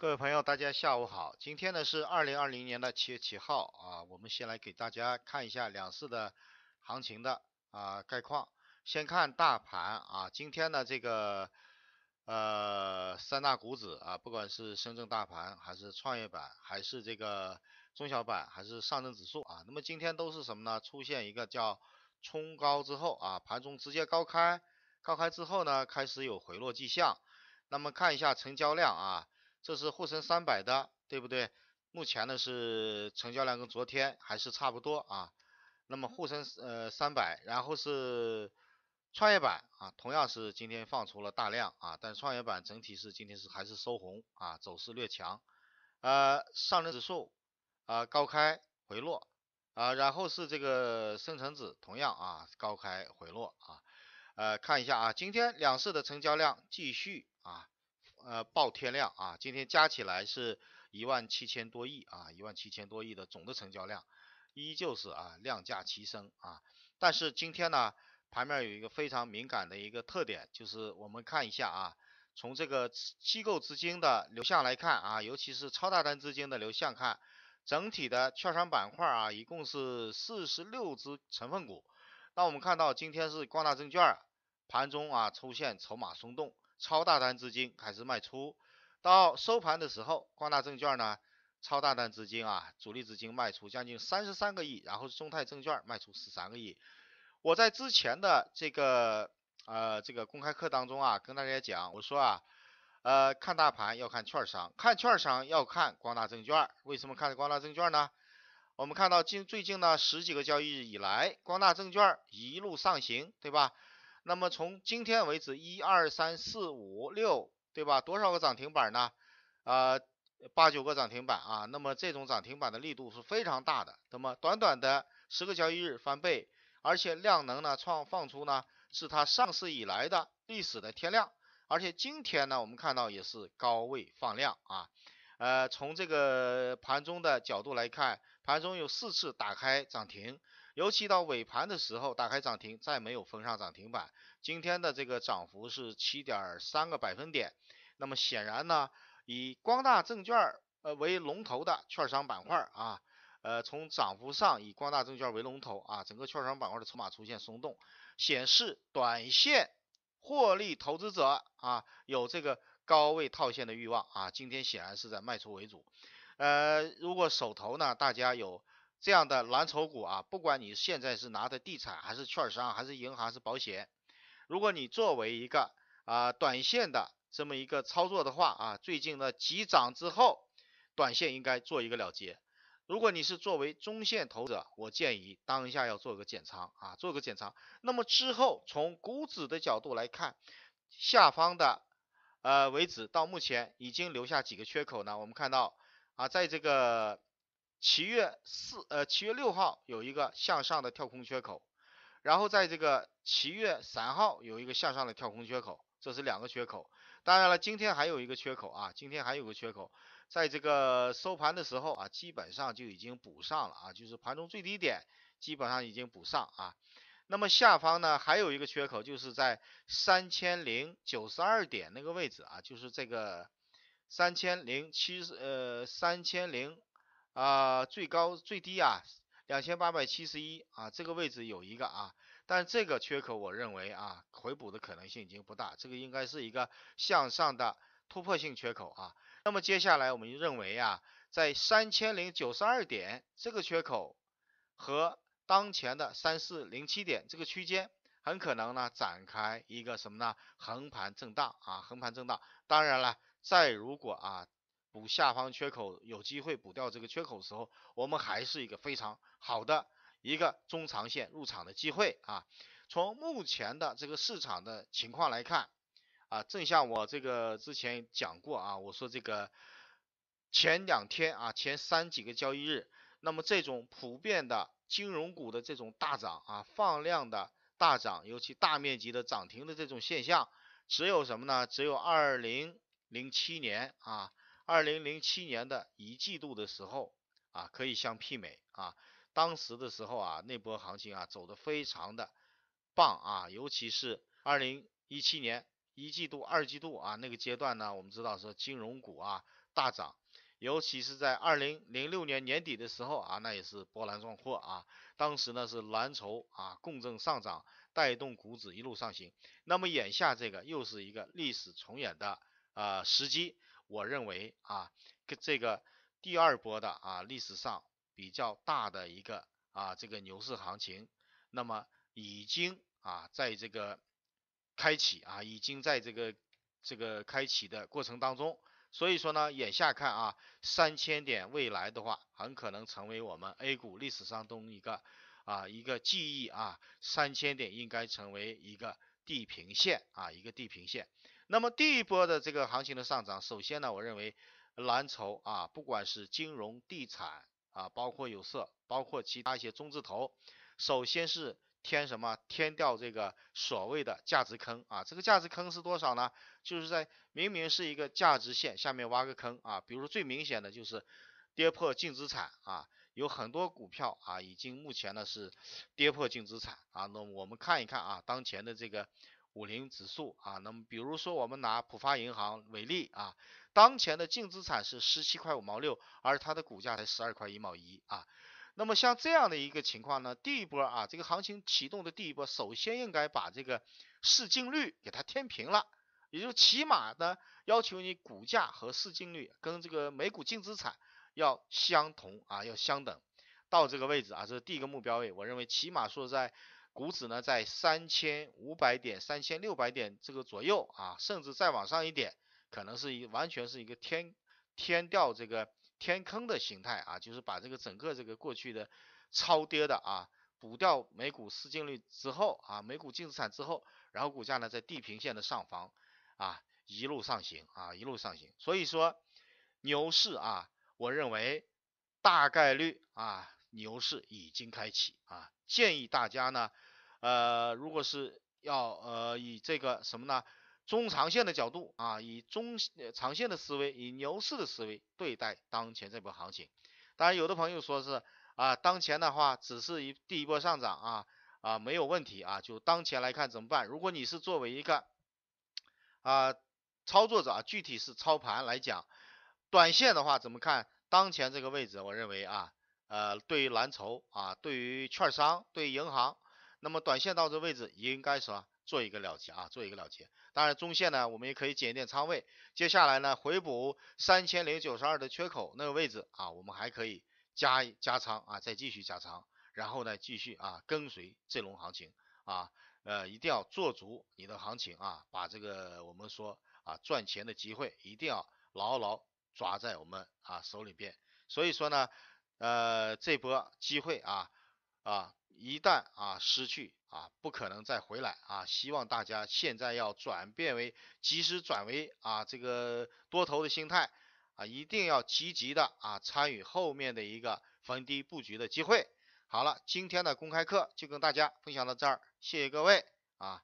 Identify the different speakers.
Speaker 1: 各位朋友，大家下午好。今天呢是二零二零年的七月七号啊。我们先来给大家看一下两市的行情的啊概况。先看大盘啊，今天呢这个呃三大股指啊，不管是深圳大盘还是创业板，还是这个中小板，还是上证指数啊，那么今天都是什么呢？出现一个叫冲高之后啊，盘中直接高开，高开之后呢开始有回落迹象。那么看一下成交量啊。这是沪深三百的，对不对？目前呢是成交量跟昨天还是差不多啊。那么沪深呃三百，然后是创业板啊，同样是今天放出了大量啊，但创业板整体是今天是还是收红啊，走势略强。呃，上证指数啊高开回落啊，然后是这个深成指同样啊高开回落啊。呃，看一下啊，今天两市的成交量继续啊。呃，报天量啊，今天加起来是一万七千多亿啊，一万七千多亿的总的成交量，依旧是啊量价齐升啊。但是今天呢，盘面有一个非常敏感的一个特点，就是我们看一下啊，从这个机构资金的流向来看啊，尤其是超大单资金的流向看，整体的券商板块啊，一共是四十六只成分股。那我们看到今天是光大证券盘中啊出现筹码松动。超大单资金开始卖出，到收盘的时候，光大证券呢，超大单资金啊，主力资金卖出将近三十三个亿，然后是中泰证券卖出十三个亿。我在之前的这个呃这个公开课当中啊，跟大家讲，我说啊，呃看大盘要看券商，看券商要看光大证券，为什么看光大证券呢？我们看到近最近呢十几个交易日以来，光大证券一路上行，对吧？那么从今天为止，一二三四五六，对吧？多少个涨停板呢？啊，八九个涨停板啊。那么这种涨停板的力度是非常大的。那么短短的十个交易日翻倍，而且量能呢创放出呢是它上市以来的历史的天量，而且今天呢我们看到也是高位放量啊。呃，从这个盘中的角度来看，盘中有四次打开涨停。尤其到尾盘的时候，打开涨停，再没有封上涨停板。今天的这个涨幅是七点三个百分点。那么显然呢，以光大证券呃为龙头的券商板块啊，呃从涨幅上以光大证券为龙头啊，整个券商板块的筹码出现松动，显示短线获利投资者啊有这个高位套现的欲望啊。今天显然是在卖出为主。呃，如果手头呢，大家有。这样的蓝筹股啊，不管你现在是拿的地产，还是券商，还是银行，是保险，如果你作为一个啊短线的这么一个操作的话啊，最近呢急涨之后，短线应该做一个了结。如果你是作为中线投资者，我建议当下要做个减仓啊，做个减仓。那么之后从股指的角度来看，下方的呃为止，到目前已经留下几个缺口呢？我们看到啊，在这个。七月四呃七月六号有一个向上的跳空缺口，然后在这个七月三号有一个向上的跳空缺口，这是两个缺口。当然了，今天还有一个缺口啊，今天还有个缺口，在这个收盘的时候啊，基本上就已经补上了啊，就是盘中最低点基本上已经补上啊。那么下方呢还有一个缺口，就是在三千零九十二点那个位置啊，就是这个三千零七十呃三千零。啊，最高最低啊，两千八百七十一啊，这个位置有一个啊，但这个缺口我认为啊，回补的可能性已经不大，这个应该是一个向上的突破性缺口啊。那么接下来我们就认为啊，在三千零九十二点这个缺口和当前的三四零七点这个区间，很可能呢展开一个什么呢？横盘震荡啊，横盘震荡。当然了，再如果啊。补下方缺口有机会补掉这个缺口的时候，我们还是一个非常好的一个中长线入场的机会啊！从目前的这个市场的情况来看啊，正像我这个之前讲过啊，我说这个前两天啊，前三几个交易日，那么这种普遍的金融股的这种大涨啊，放量的大涨，尤其大面积的涨停的这种现象，只有什么呢？只有二零零七年啊。二零零七年的一季度的时候啊，可以相媲美啊。当时的时候啊，那波行情啊走的非常的棒啊。尤其是二零一七年一季度、二季度啊那个阶段呢，我们知道是金融股啊大涨，尤其是在二零零六年年底的时候啊，那也是波澜壮阔啊。当时呢是蓝筹啊共振上涨，带动股指一路上行。那么眼下这个又是一个历史重演的啊时机。我认为啊，跟这个第二波的啊历史上比较大的一个啊这个牛市行情，那么已经啊在这个开启啊已经在这个这个开启的过程当中，所以说呢眼下看啊三千点未来的话，很可能成为我们 A 股历史上中一个啊一个记忆啊三千点应该成为一个地平线啊一个地平线。那么第一波的这个行情的上涨，首先呢，我认为蓝筹啊，不管是金融、地产啊，包括有色，包括其他一些中字头，首先是填什么？填掉这个所谓的价值坑啊！这个价值坑是多少呢？就是在明明是一个价值线下面挖个坑啊！比如说最明显的就是跌破净资产啊，有很多股票啊，已经目前呢是跌破净资产啊。那么我们看一看啊，当前的这个。五零指数啊，那么比如说我们拿浦发银行为例啊，当前的净资产是十七块五毛六，而它的股价才十二块一毛一啊。那么像这样的一个情况呢，第一波啊，这个行情启动的第一波，首先应该把这个市净率给它填平了，也就是起码呢要求你股价和市净率跟这个每股净资产要相同啊，要相等到这个位置啊，这是第一个目标位，我认为起码说在。股指呢在三千五百点、三千六百点这个左右啊，甚至再往上一点，可能是一完全是一个天天掉这个天坑的形态啊，就是把这个整个这个过去的超跌的啊，补掉每股市净率之后啊，每股净资产之后，然后股价呢在地平线的上方啊一路上行啊一路上行，所以说牛市啊，我认为大概率啊。牛市已经开启啊！建议大家呢，呃，如果是要呃以这个什么呢，中长线的角度啊，以中长线的思维，以牛市的思维对待当前这波行情。当然，有的朋友说是啊，当前的话只是一第一波上涨啊啊没有问题啊，就当前来看怎么办？如果你是作为一个啊操作者，具体是操盘来讲，短线的话怎么看？当前这个位置，我认为啊。呃，对于蓝筹啊，对于券商，对银行，那么短线到这位置，应该说做一个了结啊，做一个了结。当然，中线呢，我们也可以减一点仓位。接下来呢，回补三千零九十二的缺口那个位置啊，我们还可以加加仓啊，再继续加仓，然后呢，继续啊跟随这轮行情啊，呃，一定要做足你的行情啊，把这个我们说啊赚钱的机会，一定要牢牢抓在我们啊手里边。所以说呢。呃，这波机会啊啊，一旦啊失去啊，不可能再回来啊！希望大家现在要转变为及时转为啊这个多头的心态啊，一定要积极的啊参与后面的一个逢低布局的机会。好了，今天的公开课就跟大家分享到这儿，谢谢各位啊！